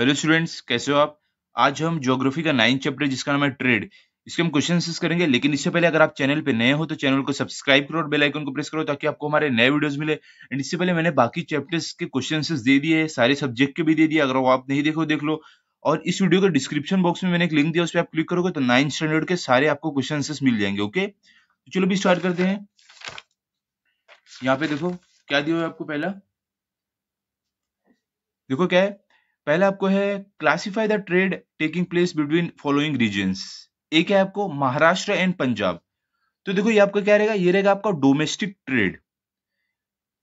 Hello students कैसे हो आप आज हम ज्योग्राफी का नाइन चैप्टर जिसका नाम है ट्रेड इसके हम क्वेश्चन करेंगे लेकिन इससे पहले अगर आप चैनल पे नए हो तो चैनल को सब्सक्राइब करो और बेल आइकन को प्रेस करो ताकि आपको हमारे नए वीडियोस मिले एंड इससे पहले मैंने बाकी चैप्टर्स के क्वेश्चन दे दिए सारे सब्जेक्ट के भी दे दिए अगर वो आप नहीं देखो देख लो और इस वीडियो के डिस्क्रिप्शन बॉक्स में मैंने एक लिंक दिया उस पर आप क्लिक करोगे तो नाइन्थ स्टैंडर्ड के सारे आपको क्वेश्चन मिल जाएंगे ओके तो चलो भी स्टार्ट करते हैं यहाँ पे देखो क्या दिया हुआ आपको पहला देखो क्या है पहला आपको है classify the trade taking place between following regions एक है आपको महाराष्ट्र एंड पंजाब तो देखो ये आपका क्या रहेगा ये रहेगा आपका डोमेस्टिक ट्रेड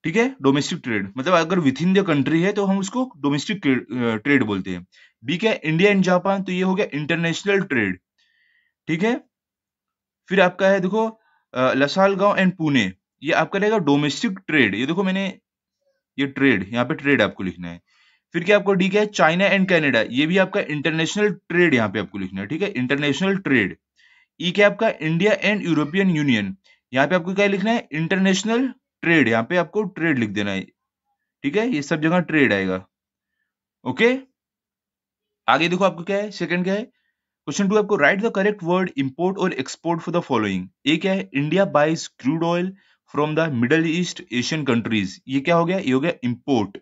ठीक है डोमेस्टिक ट्रेड मतलब अगर विथ इन द कंट्री है तो हम उसको डोमेस्टिक ट्रेड बोलते हैं बी क्या इंडिया एंड जापान तो ये हो गया इंटरनेशनल ट्रेड ठीक है फिर आपका है देखो लसाल गांव एंड पुणे ये आपका रहेगा डोमेस्टिक ट्रेड ये देखो मैंने ये ट्रेड यहाँ पे ट्रेड आपको लिखना है फिर क्या आपको डी क्या है चाइना एंड कैनेडा ये भी आपका इंटरनेशनल ट्रेड यहाँ पे आपको लिखना है ठीक है इंटरनेशनल ट्रेड ई क्या आपका इंडिया एंड यूरोपियन यूनियन यहाँ पे आपको क्या लिखना है इंटरनेशनल ट्रेड यहाँ पे आपको ट्रेड लिख देना है ठीक है ये सब जगह ट्रेड आएगा ओके आगे देखो आपको क्या है सेकंड क्या है क्वेश्चन टू आपको write the correct word import और export for the following A क्या है India buys crude oil from the Middle East Asian countries ये क्या हो गया ये हो गया इंपोर्ट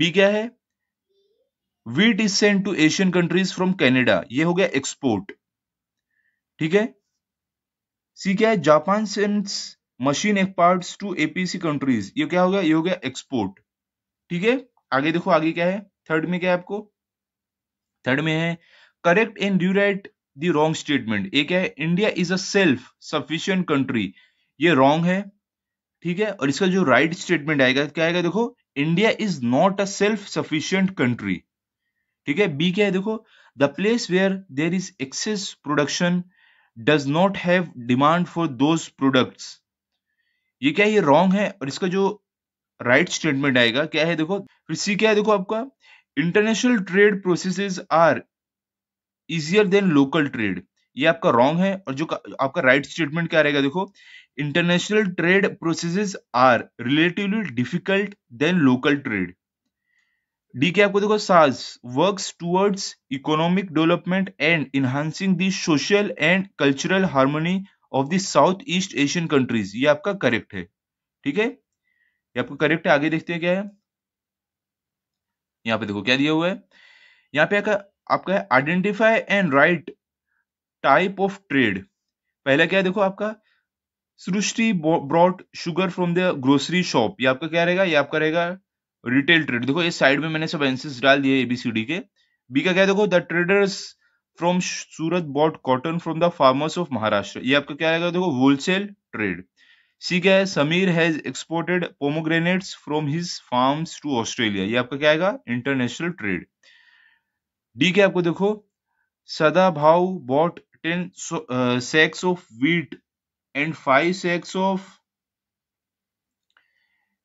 बी क्या है wheat is sent to Asian countries from Canada ये हो गया एक्सपोर्ट ठीक है सी क्या है Japan sends machine export to APC countries ये क्या हो गया ये हो गया एक्सपोर्ट ठीक है आगे देखो आगे क्या है थर्ड में क्या है आपको थर्ड में है correct and do write the wrong statement एक है India is a self sufficient country ये रॉन्ग है ठीक है और इसका जो राइट right स्टेटमेंट आएगा क्या आएगा देखो India is not a self sufficient country ठीक है बी क्या है देखो the place where there is excess production does not have demand for those products ये क्या ये रॉन्ग है और इसका जो राइट right स्टेटमेंट आएगा क्या है देखो फिर सी क्या है देखो आपका international trade processes are easier than local trade ये आपका रॉन्ग है और जो आपका राइट स्टेटमेंट क्या रहेगा देखो international trade processes are relatively difficult than local trade D के आपको देखो साज works towards economic development and enhancing the social and cultural harmony of the South East Asian countries ये आपका करेक्ट है ठीक है ये आपका करेक्ट है आगे देखते हैं क्या है यहाँ पे देखो क्या दिया हुआ है यहाँ पे आपका आपका है identify and write type of trade पहला क्या है देखो आपका Srishti brought sugar from the grocery shop ये आपका क्या रहेगा ये आपका रहेगा रिटेल ट्रेड देखो इस साइड में मैंने सब एंसेस डाल दिए एबीसीडी के बी का क्या देखो the traders from Surat bought cotton from the farmers of Maharashtra ये आपका क्या रहेगा देखो होलसेल ट्रेड सी क्या है Sameer has exported pomegranates from his farm to Australia ये आपका क्या आएगा इंटरनेशनल ट्रेड डी क्या आपको देखो Sadabhau bought ten sacks of sacks and five and of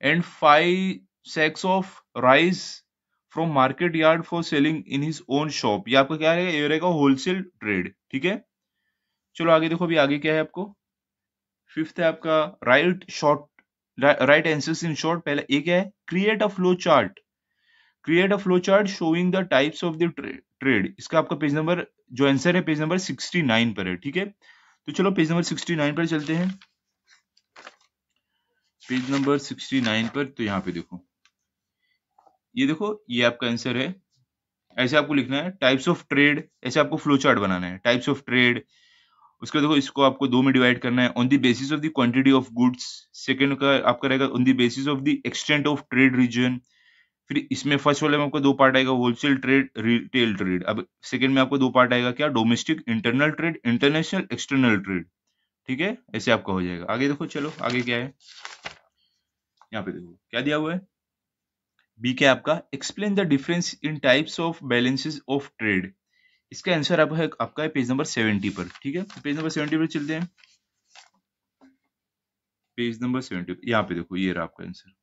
and of and 5 sacks from market yard for selling in his own shop ये आपका क्या रहेगा ये रहेगा होलसेल ट्रेड ठीक है चलो आगे देखो अभी आगे क्या है आपको फिफ्थ है आपका right short right answers in short पहले एक है create a flow chart create a flow chart showing the types of the trade इसका आपका पेज नंबर जो आंसर है पेज नंबर 69 पर है ठीक है तो चलो पेज नंबर 69 पर चलते हैं पेज नंबर 69 पर तो यहां पे देखो ये देखो ये आपका आंसर है ऐसे आपको लिखना है टाइप्स ऑफ ट्रेड ऐसे आपको फ्लो चार्ट बनाना है टाइप्स ऑफ ट्रेड उसके देखो इसको आपको दो में डिवाइड करना है on the basis of the quantity of goods second का आपका रहेगा on the basis of the extent of trade region फिर इसमें फर्स्ट वाले में आपको दो पार्ट आएगा होलसेल ट्रेड रिटेल ट्रेड अब सेकंड में आपको दो पार्ट आएगा क्या domestic internal trade international external trade ठीक है ऐसे आपका हो जाएगा आगे देखो चलो आगे क्या है यहाँ पे देखो क्या दिया हुआ है बी क्या आपका explain the difference in types of balances of trade इसका आंसर आप है, आपका है पेज नंबर सेवेंटी पर ठीक है पेज नंबर सेवेंटी पर चलते हैं पेज नंबर सेवेंटी यहाँ पे देखो ये रहा आपका आंसर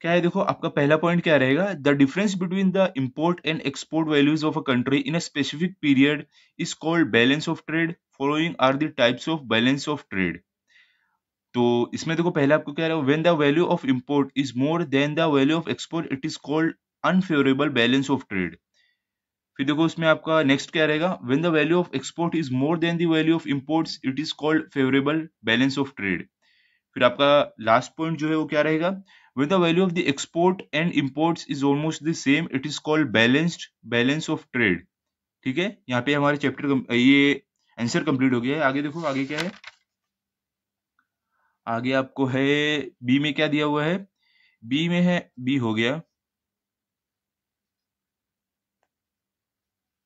क्या है देखो आपका पहला पॉइंट क्या रहेगा the difference between the import and export values of a country in a specific period is called balance of trade following are the types of balance of trade तो इसमें देखो पहले आपको क्या रहेगा when the value of import is more than the value of export it is called unfavourable balance of trade फिर देखो उसमें आपका नेक्स्ट क्या रहेगा when the value of export is more than the value of import it is called favourable balance of trade फिर आपका last point जो है वो क्या रहेगा where the value of the export and imports is almost the same it is called balanced balance of trade ठीक है यहाँ पे हमारे चैप्टर ये आंसर कंप्लीट हो गया है आगे देखो आगे क्या है आगे आपको है बी में क्या दिया हुआ है बी में है बी हो गया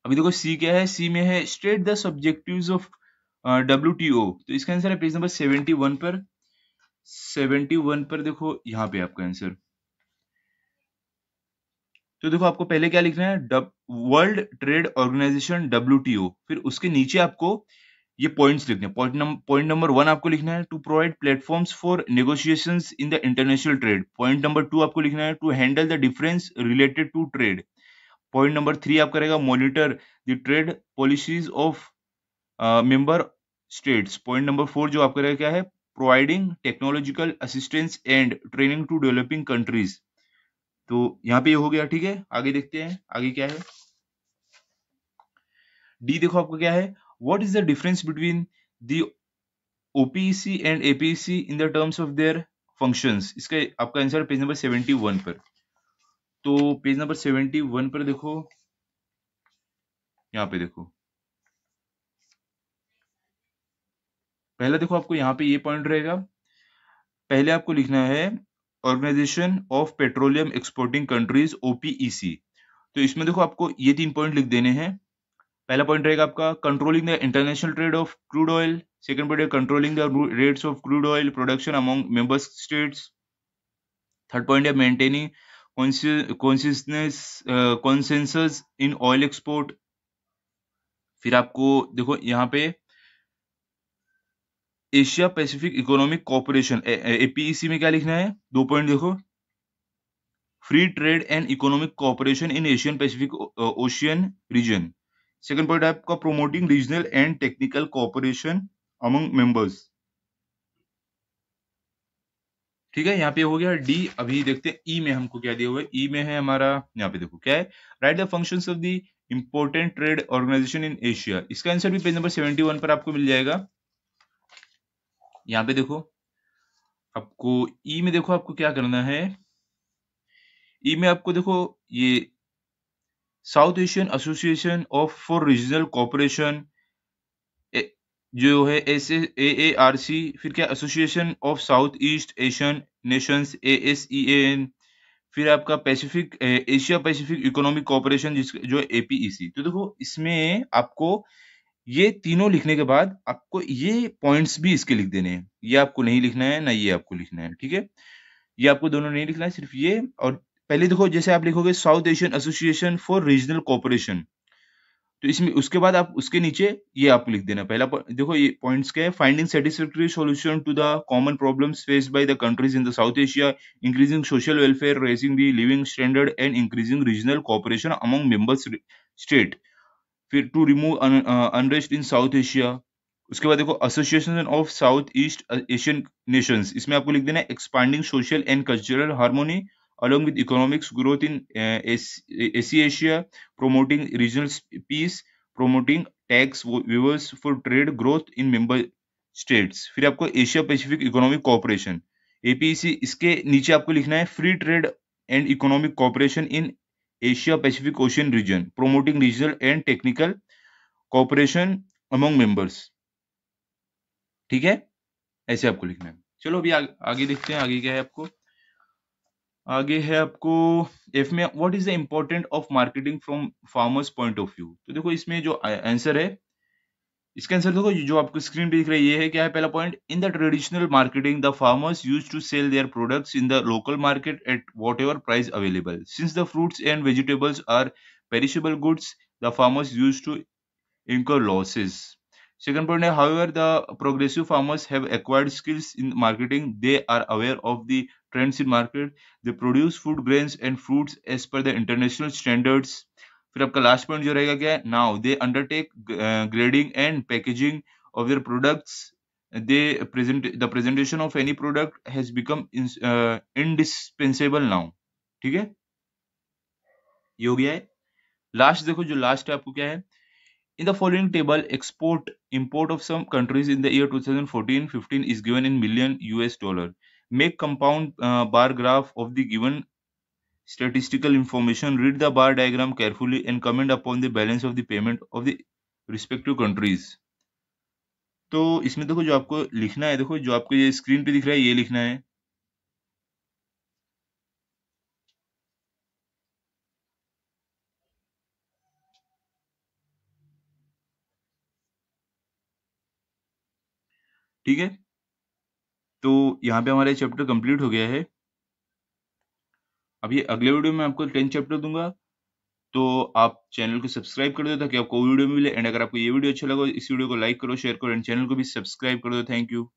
अभी देखो सी क्या है सी में है state the subjectives of W तो इसका आंसर है पेज नंबर सेवेंटी वन पर सेवेंटी वन पर देखो यहां पे आपका आंसर तो देखो आपको पहले क्या लिखना है वर्ल्ड ट्रेड ऑर्गेनाइजेशन डब्ल्यू फिर उसके नीचे आपको ये पॉइंट्स लिखने हैं point number point number one आपको लिखना है to provide platforms for negotiation in the international trade point number two आपको लिखना है to handle the difference related to trade point number three आपका करेगा monitor the trade policies of member states point number four जो आपका रहेगा क्या है providing technological assistance and training to developing countries तो यहाँ पे ये हो गया ठीक है आगे देखते हैं आगे क्या है डी देखो आपका क्या है what is the difference between the OPC and APC in the terms of their functions इसका आपका answer page number seventy one पर तो पेज नंबर सेवेंटी वन पर देखो यहाँ पे देखो पहला देखो आपको यहाँ पे ये पॉइंट रहेगा पहले आपको लिखना है organization of petroleum exporting countries OPEC तो इसमें देखो आपको ये तीन पॉइंट लिख देने हैं पहला पॉइंट रहेगा आपका controlling the international trade of crude oil second point है controlling the rates of crude oil production among member states third point है maintaining consciousness consensus in oil export फिर आपको देखो यहाँ पे Asia Pacific economic cooperation APEC e में क्या लिखना है दो पॉइंट देखो free trade and economic cooperation in Asian Pacific ocean region second point आपका promoting regional and technical cooperation among members ठीक है यहाँ पे हो गया डी अभी देखते हैं ई e में हमको क्या दिया हुआ है ई e में है हमारा यहाँ पे देखो क्या है write the functions of the important trade organization in Asia इसका आंसर भी पेज नंबर सेवेंटी वन पर आपको मिल जाएगा यहां पे देखो आपको ई e में देखो आपको क्या करना है ई e में आपको देखो ये South Asian association of for regional cooperation जो है S A A R C फिर क्या association of South East Asian nations A S E N फिर आपका Pacific Asia Pacific economic cooperation जिस जो एपीईसी e तो देखो इसमें आपको ये तीनों लिखने के बाद आपको ये पॉइंट्स भी इसके लिख देने हैं ये आपको नहीं लिखना है ना ये आपको लिखना है ठीक है ये आपको दोनों नहीं लिखना है सिर्फ ये और पहले देखो जैसे आप लिखोगे South Asian association for regional cooperation तो इसमें उसके बाद आप उसके नीचे ये आपको लिख देना पहला देखो ये पॉइंट्स क्या है finding satisfactory solution to the common problems face by the countries in the South Asia increasing social welfare raising the living standard and increasing regional cooperation among members state फिर to remove unrest in South Asia उसके बाद देखो association of South East Asian nations इसमें आपको लिख देना expanding social and cultural harmony along with economics growth in AC Asia promoting regional peace promoting tax tax for trade growth in member states फिर आपको Asia Pacific economic cooperation APEC इसके नीचे आपको लिखना है free trade and economic cooperation in Asia Pacific ocean region promoting regional and technical cooperation among members ठीक है ऐसे आपको लिखना है चलो अभी आ, आगे देखते हैं आगे क्या है आपको आगे है आपको एफ में what is the important of marketing from farmers point of view तो देखो इसमें जो आंसर है इसका आंसर देखो जो आपको स्क्रीन पे दिख रहा है क्या है पहला point in the traditional marketing the farmers use to sell their products in the local market at whatever price available since the fruits and vegetables are perishable goods the farmers use to इनको losses second point है how the progressive farmers have acquired skills in marketing they are aware of the trends in market they produce food grains and fruits as per the international standards फिर आपका last point जो रहेगा क्या है now they undertake grading and packaging of their products they present the presentation of any product has become indispensable now ठीक है ये गया है लास्ट देखो जो लास्ट है आपको क्या है in the following table export import of some countries in the year 2014 15 is given in million US dollar make compound bar graph of the given statistical information, read the bar diagram carefully and comment upon the balance of the payment of the respective countries. तो इसमें देखो जो आपको लिखना है देखो जो आपको ये स्क्रीन पे दिख रहा है ये लिखना है ठीक है तो यहां पे हमारा चैप्टर कंप्लीट हो गया है अभी अगले वीडियो में आपको टेन चैप्टर दूंगा तो आप चैनल को सब्सक्राइब कर दो ताकि आपको वीडियो मिले एंड अगर आपको ये वीडियो अच्छा लगा इस वीडियो को लाइक करो शेयर करो एंड चैनल को भी सब्सक्राइब कर दो थैंक यू